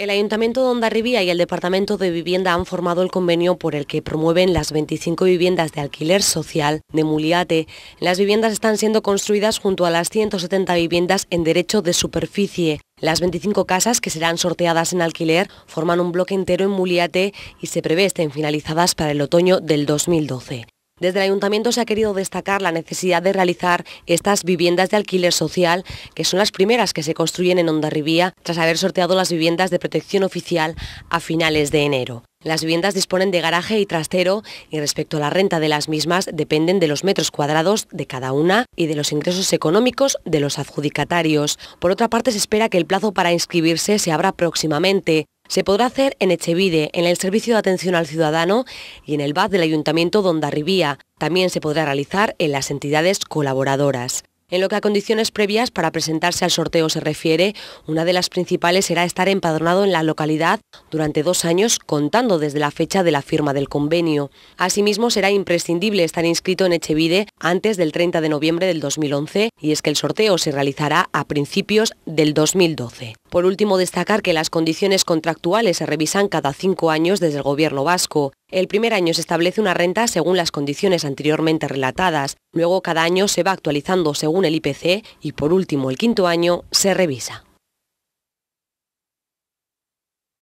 El Ayuntamiento de Ondarribía y el Departamento de Vivienda han formado el convenio por el que promueven las 25 viviendas de alquiler social de Muliate. Las viviendas están siendo construidas junto a las 170 viviendas en derecho de superficie. Las 25 casas que serán sorteadas en alquiler forman un bloque entero en Muliate y se prevé estén finalizadas para el otoño del 2012. Desde el ayuntamiento se ha querido destacar la necesidad de realizar estas viviendas de alquiler social, que son las primeras que se construyen en Ondarribía tras haber sorteado las viviendas de protección oficial a finales de enero. Las viviendas disponen de garaje y trastero y respecto a la renta de las mismas dependen de los metros cuadrados de cada una y de los ingresos económicos de los adjudicatarios. Por otra parte, se espera que el plazo para inscribirse se abra próximamente. Se podrá hacer en Echevide, en el Servicio de Atención al Ciudadano y en el BAD del Ayuntamiento donde arribía. También se podrá realizar en las entidades colaboradoras. En lo que a condiciones previas para presentarse al sorteo se refiere, una de las principales será estar empadronado en la localidad durante dos años contando desde la fecha de la firma del convenio. Asimismo, será imprescindible estar inscrito en Echevide antes del 30 de noviembre del 2011 y es que el sorteo se realizará a principios del 2012. Por último, destacar que las condiciones contractuales se revisan cada cinco años desde el Gobierno vasco. El primer año se establece una renta según las condiciones anteriormente relatadas, luego cada año se va actualizando según el IPC y por último el quinto año se revisa.